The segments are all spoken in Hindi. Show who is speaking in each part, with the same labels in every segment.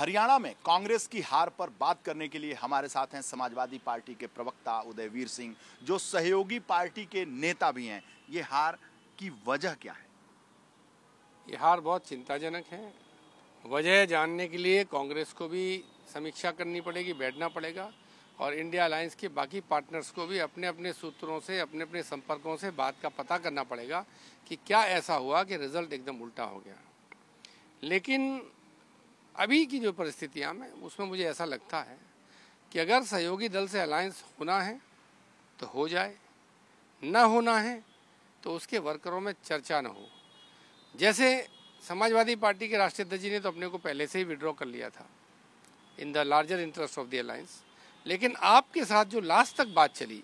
Speaker 1: हरियाणा में कांग्रेस की हार पर बात करने के लिए हमारे साथ हैं समाजवादी पार्टी के प्रवक्ता उदयवीर सिंह जो सहयोगी पार्टी के नेता भी हैं ये हार की वजह क्या है ये हार बहुत चिंताजनक है वजह जानने के लिए
Speaker 2: कांग्रेस को भी समीक्षा करनी पड़ेगी बैठना पड़ेगा और इंडिया अलायंस के बाकी पार्टनर्स को भी अपने अपने सूत्रों से अपने अपने संपर्कों से बात का पता करना पड़ेगा कि क्या ऐसा हुआ कि रिजल्ट एकदम उल्टा हो गया लेकिन अभी की जो परिस्थितियाँ में उसमें मुझे ऐसा लगता है कि अगर सहयोगी दल से अलायंस होना है तो हो जाए न होना है तो उसके वर्करों में चर्चा न हो जैसे समाजवादी पार्टी के राष्ट्रीय अध्यक्ष जी ने तो अपने को पहले से ही विड्रॉ कर लिया था in the larger interest of the alliance लेकिन आपके साथ जो लास्ट तक बात चली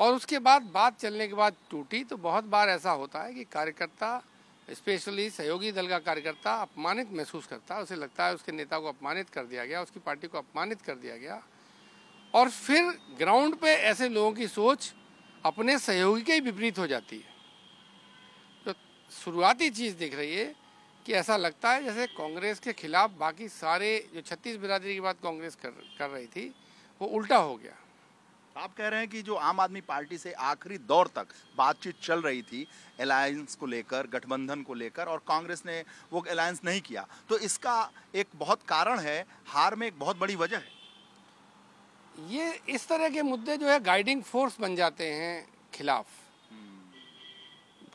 Speaker 2: और उसके बाद बात चलने के बाद टूटी तो बहुत बार ऐसा होता है कि कार्यकर्ता स्पेशली सहयोगी दल का कार्यकर्ता अपमानित महसूस करता है उसे लगता है उसके नेता को अपमानित कर दिया गया उसकी पार्टी को अपमानित कर दिया गया और फिर ग्राउंड पे ऐसे लोगों की सोच अपने सहयोगी के ही विपरीत हो जाती है तो शुरुआती चीज़ दिख रही है कि ऐसा लगता है जैसे कांग्रेस के खिलाफ बाकी
Speaker 1: सारे जो छत्तीस बिरादरी की बात कांग्रेस कर कर रही थी वो उल्टा हो गया आप कह रहे हैं कि जो आम आदमी पार्टी से आखिरी दौर तक बातचीत चल रही थी अलायंस को लेकर गठबंधन को लेकर और कांग्रेस ने वो अलायंस नहीं किया तो इसका एक बहुत कारण है हार में एक बहुत बड़ी वजह है ये इस तरह के
Speaker 2: मुद्दे जो है गाइडिंग फोर्स बन जाते हैं खिलाफ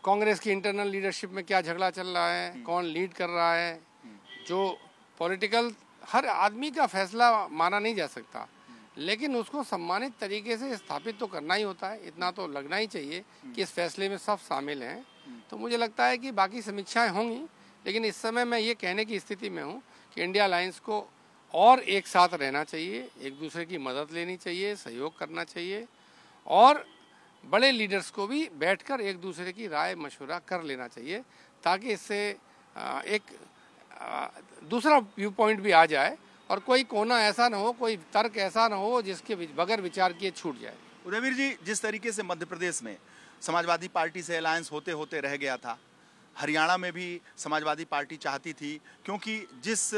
Speaker 2: कांग्रेस की इंटरनल लीडरशिप में क्या झगड़ा चल रहा है हम्म। कौन लीड कर रहा है हम्म। जो पॉलिटिकल हर आदमी का फैसला माना नहीं जा सकता लेकिन उसको सम्मानित तरीके से स्थापित तो करना ही होता है इतना तो लगना ही चाहिए हम्म। कि इस फैसले में सब शामिल हैं हम्म। तो मुझे लगता है कि बाकी समीक्षाएं होंगी लेकिन इस समय मैं ये कहने की स्थिति में हूँ कि इंडिया अलायंस को और एक साथ रहना चाहिए एक दूसरे की मदद लेनी चाहिए सहयोग करना चाहिए और बड़े लीडर्स को भी बैठकर एक दूसरे की राय मशवरा कर लेना चाहिए ताकि इससे एक दूसरा व्यू पॉइंट भी आ जाए और कोई कोना ऐसा ना हो कोई तर्क ऐसा ना हो जिसके बगैर विचार किए छूट
Speaker 1: जाए उदयवीर जी जिस तरीके से मध्य प्रदेश में समाजवादी पार्टी से अलायंस होते होते रह गया था हरियाणा में भी समाजवादी पार्टी चाहती थी क्योंकि जिस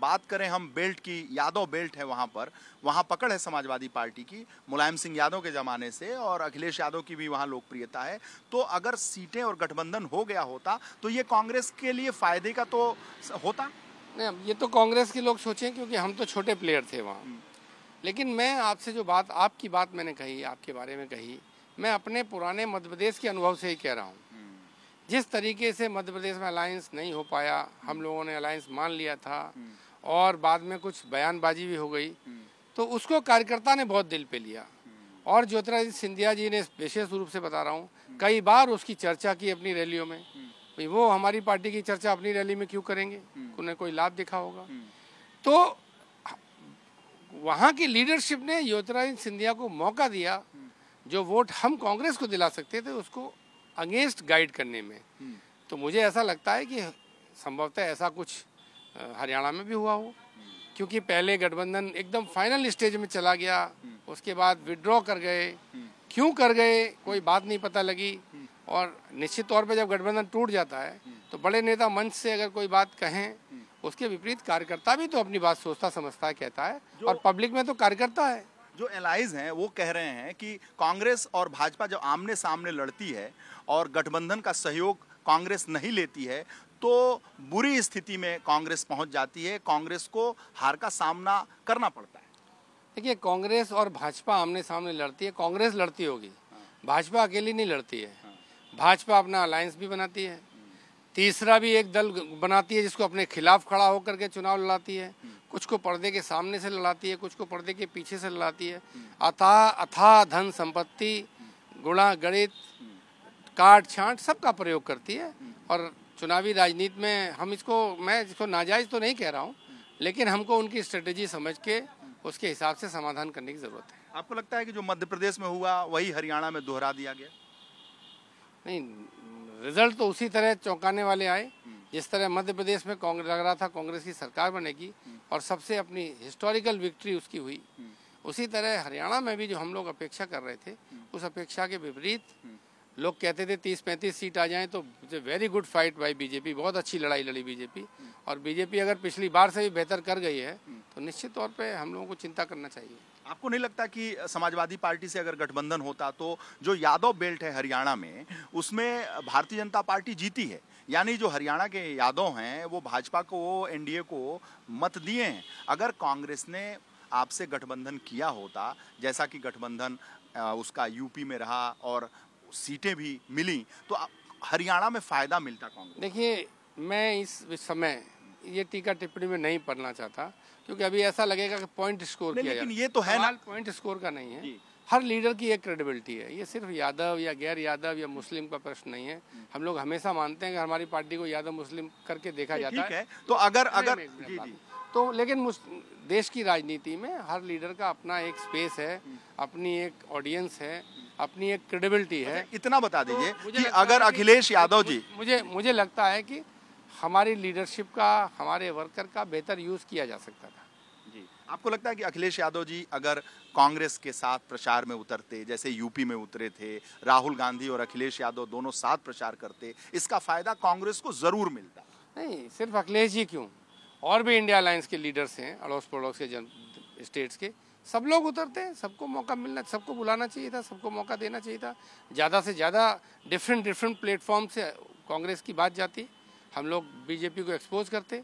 Speaker 1: बात करें हम बेल्ट की यादव बेल्ट है वहाँ पर वहाँ पकड़ है समाजवादी पार्टी की मुलायम सिंह यादव के ज़माने से और अखिलेश यादव की भी वहाँ लोकप्रियता है तो अगर सीटें और गठबंधन हो गया होता तो ये कांग्रेस के लिए फ़ायदे का तो होता नहीं ये तो कांग्रेस
Speaker 2: के लोग सोचें क्योंकि हम तो छोटे प्लेयर थे वहाँ हम्म। लेकिन मैं आपसे जो बात आपकी बात मैंने कही आपके बारे में कही मैं अपने पुराने मध्य प्रदेश के अनुभव से ही कह रहा हूँ हम्म। जिस तरीके से मध्य प्रदेश में अलायंस नहीं हो पाया हम हम्म। लोगों ने अलायंस मान लिया था और बाद में कुछ बयानबाजी भी हो गई तो उसको कार्यकर्ता ने बहुत दिल पे लिया और ज्योतिरादित्य सिंधिया जी ने विशेष रूप से बता रहा हूँ कई बार उसकी चर्चा की अपनी रैलियों में वो हमारी पार्टी की चर्चा अपनी रैली में क्यों करेंगे उन्हें कोई लाभ दिखा होगा हम्म। तो वहाँ की लीडरशिप ने योतराज सिंधिया को मौका दिया हम्म। जो वोट हम कांग्रेस को दिला सकते थे उसको अगेंस्ट गाइड करने में हम्म। तो मुझे ऐसा लगता है कि संभवतः ऐसा कुछ हरियाणा में भी हुआ हो क्योंकि पहले गठबंधन एकदम फाइनल स्टेज में चला गया उसके बाद विड्रॉ कर गए क्यों कर गए कोई बात नहीं पता लगी और निश्चित तौर पे जब गठबंधन टूट जाता है तो बड़े नेता मंच से अगर कोई बात कहें उसके विपरीत कार्यकर्ता भी तो अपनी बात सोचता समझता कहता है और पब्लिक में तो कार्यकर्ता है
Speaker 1: जो एलाइज हैं वो कह रहे हैं कि कांग्रेस और भाजपा जो आमने सामने लड़ती है और गठबंधन का सहयोग कांग्रेस नहीं लेती है तो बुरी स्थिति में कांग्रेस पहुंच जाती है कांग्रेस को हार का सामना करना पड़ता है देखिए कांग्रेस और भाजपा आमने सामने
Speaker 2: लड़ती है कांग्रेस लड़ती होगी भाजपा अकेली नहीं लड़ती है हाँ। भाजपा अपना अलायंस भी बनाती है तीसरा भी एक दल बनाती है जिसको अपने खिलाफ खड़ा होकर के चुनाव लड़ाती है कुछ को पर्दे के सामने से लड़ाती है कुछ को पर्दे के पीछे से लड़ाती है अथा अथाह धन संपत्ति गुणा गणित काट छांट सबका प्रयोग करती है और चुनावी राजनीति में हम इसको मैं इसको नाजायज़ तो नहीं कह रहा हूँ लेकिन हमको उनकी स्ट्रेटेजी समझ के उसके हिसाब से समाधान करने की ज़रूरत है
Speaker 1: आपको लगता है कि जो मध्य प्रदेश में हुआ वही हरियाणा में दोहरा दिया गया
Speaker 2: नहीं रिजल्ट तो उसी तरह चौंकाने वाले आए जिस हम्म। तरह मध्य प्रदेश में कांग्रेस लग रहा था कांग्रेस की सरकार बनेगी हम्म। और सबसे अपनी हिस्टोरिकल विक्ट्री उसकी हुई हम्म। उसी तरह हरियाणा में भी जो हम लोग अपेक्षा कर रहे थे उस अपेक्षा के विपरीत लोग कहते थे तीस पैंतीस सीट आ जाएं तो very good fight by BJP बहुत अच्छी लड़ाई लड़ी बीजेपी और बीजेपी अगर पिछली बार से भी बेहतर कर गई है तो निश्चित तौर पे हम लोगों को चिंता करना चाहिए
Speaker 1: आपको नहीं लगता कि समाजवादी पार्टी से अगर गठबंधन होता तो जो यादव बेल्ट है हरियाणा में उसमें भारतीय जनता पार्टी जीती है यानी जो हरियाणा के यादव हैं वो भाजपा को एनडीए को मत दिए हैं अगर कांग्रेस ने आपसे गठबंधन किया होता जैसा कि गठबंधन उसका यूपी में रहा और सीटें भी मिली तो हरियाणा में फ़ायदा मिलता कांग्रेस
Speaker 2: देखिए मैं इस समय ये टीका टिप्पणी में नहीं पढ़ना चाहता क्योंकि अभी ऐसा लगेगा कि पॉइंट स्कोर किया लेकिन ये तो है ना पॉइंट स्कोर का नहीं है हर लीडर की एक क्रेडिबिलिटी है ये सिर्फ यादव या गैर यादव या मुस्लिम का प्रश्न नहीं है हम लोग हमेशा मानते हैं कि हमारी पार्टी को यादव मुस्लिम करके देखा जाता है तो अगर अगर तो लेकिन देश की राजनीति में हर लीडर का अपना एक स्पेस है अपनी एक ऑडियंस है अपनी एक क्रेडिबिलिटी है अच्छा, इतना बता तो दीजिए कि अगर अखिलेश यादव जी मुझे मुझे लगता है कि हमारी लीडरशिप का हमारे वर्कर का बेहतर यूज़ किया
Speaker 1: जा सकता था जी आपको लगता है कि अखिलेश यादव जी अगर कांग्रेस के साथ प्रचार में उतरते जैसे यूपी में उतरे थे राहुल गांधी और अखिलेश यादव दोनों साथ प्रचार करते इसका फायदा कांग्रेस को जरूर मिलता नहीं सिर्फ अखिलेश जी क्यों
Speaker 2: और भी इंडिया अलायंस के लीडर्स हैं अड़ोस पड़ोस के जन स्टेट्स के सब लोग उतरते हैं सबको मौका मिलना सबको बुलाना चाहिए था सबको मौका देना चाहिए था ज़्यादा से ज़्यादा डिफरेंट डिफरेंट प्लेटफॉर्म से कांग्रेस की बात जाती हम लोग बीजेपी को एक्सपोज करते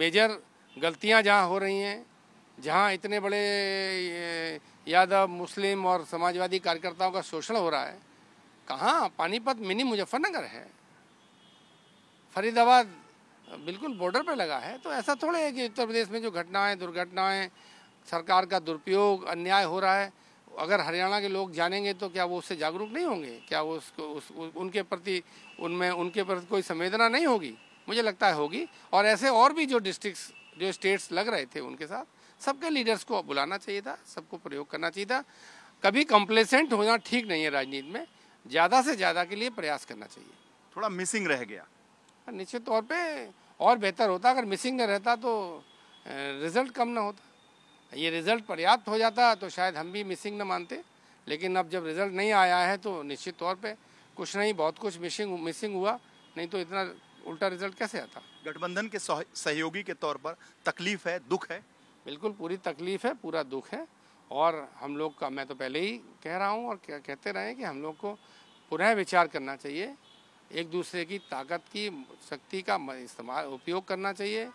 Speaker 2: मेजर गलतियां जहां हो रही हैं जहां इतने बड़े यादव मुस्लिम और समाजवादी कार्यकर्ताओं का शोषण हो रहा है कहाँ पानीपत मिनी मुजफ्फरनगर है फरीदाबाद बिल्कुल बॉर्डर पर लगा है तो ऐसा थोड़ा है कि उत्तर प्रदेश में जो घटनाएं दुर्घटनाएं सरकार का दुरुपयोग अन्याय हो रहा है अगर हरियाणा के लोग जानेंगे तो क्या वो उससे जागरूक नहीं होंगे क्या वो उसको उस, उनके प्रति उनमें उनके प्रति कोई संवेदना नहीं होगी मुझे लगता है होगी और ऐसे और भी जो डिस्ट्रिक्स जो स्टेट्स लग रहे थे उनके साथ सबके लीडर्स को बुलाना चाहिए था सबको प्रयोग करना चाहिए था कभी कंप्लेसेंट होना ठीक नहीं है राजनीति में ज़्यादा से ज़्यादा के लिए प्रयास करना चाहिए थोड़ा मिसिंग रह गया निश्चित तौर पर और बेहतर होता अगर मिसिंग न रहता तो रिजल्ट कम ना होता ये रिज़ल्ट पर्याप्त हो जाता तो शायद हम भी मिसिंग न मानते लेकिन अब जब रिज़ल्ट नहीं आया है तो निश्चित तौर पे कुछ नहीं बहुत कुछ मिसिंग मिसिंग हुआ नहीं तो इतना उल्टा रिज़ल्ट कैसे आता गठबंधन के सहयोगी के तौर पर तकलीफ है दुख है बिल्कुल पूरी तकलीफ है पूरा दुख है और हम लोग का मैं तो पहले ही कह रहा हूँ और कहते रहे कि हम लोग को पुनः विचार करना चाहिए एक दूसरे की ताकत की शक्ति का इस्तेमाल उपयोग करना चाहिए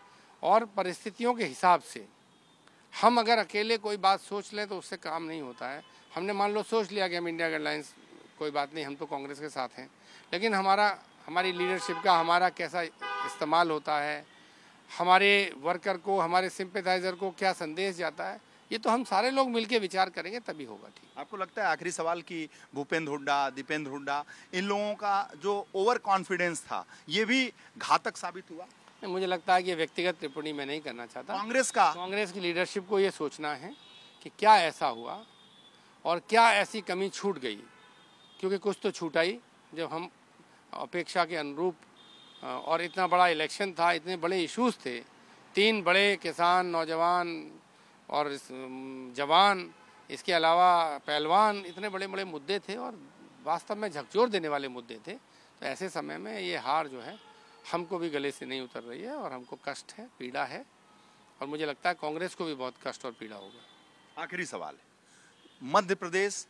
Speaker 2: और परिस्थितियों के हिसाब से हम अगर अकेले कोई बात सोच लें तो उससे काम नहीं होता है हमने मान लो सोच लिया कि हम इंडिया एयरलाइंस कोई बात नहीं हम तो कांग्रेस के साथ हैं लेकिन हमारा हमारी लीडरशिप का हमारा कैसा इस्तेमाल होता है हमारे वर्कर को हमारे सिंपेथाइजर को क्या संदेश जाता है ये तो हम सारे लोग मिलकर विचार करेंगे तभी होगा
Speaker 1: ठीक आपको लगता है आखिरी सवाल कि भूपेंद्र हुड्डा दीपेंद्र हुड्डा इन लोगों का जो ओवर कॉन्फिडेंस था ये भी घातक साबित हुआ
Speaker 2: नहीं, मुझे लगता है कि व्यक्तिगत टिप्पणी मैं नहीं करना चाहता कांग्रेस का कांग्रेस की लीडरशिप को ये सोचना है कि क्या ऐसा हुआ और क्या ऐसी कमी छूट गई क्योंकि कुछ तो छूटा ही जब हम अपेक्षा के अनुरूप और इतना बड़ा इलेक्शन था इतने बड़े इश्यूज थे तीन बड़े किसान नौजवान और जवान इसके अलावा पहलवान इतने बड़े बड़े मुद्दे थे और वास्तव में झकझोर देने वाले मुद्दे थे तो ऐसे समय में ये हार जो है हमको भी गले से नहीं उतर रही है और हमको कष्ट है पीड़ा है
Speaker 1: और मुझे लगता है कांग्रेस को भी बहुत कष्ट और पीड़ा होगा आखिरी सवाल है मध्य प्रदेश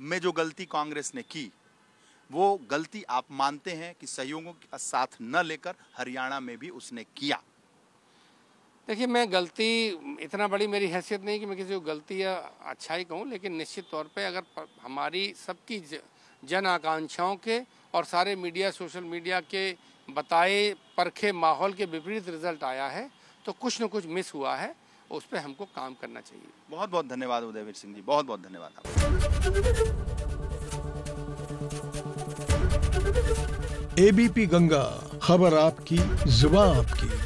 Speaker 1: में जो गलती कांग्रेस ने की वो गलती आप मानते हैं कि सहयोगों का साथ न लेकर हरियाणा में भी उसने किया
Speaker 2: देखिए मैं गलती इतना बड़ी मेरी हैसियत नहीं कि मैं किसी को गलती या अच्छाई कहूँ लेकिन निश्चित तौर पे अगर हमारी सबकी जन आकांक्षाओं के और सारे मीडिया सोशल मीडिया के बताए परखे माहौल के विपरीत रिजल्ट आया है तो कुछ न कुछ मिस
Speaker 1: हुआ है उस पर हमको काम करना चाहिए बहुत बहुत धन्यवाद उदयवीर सिंह जी बहुत बहुत धन्यवाद एबीपी गंगा खबर आपकी जुबा आपकी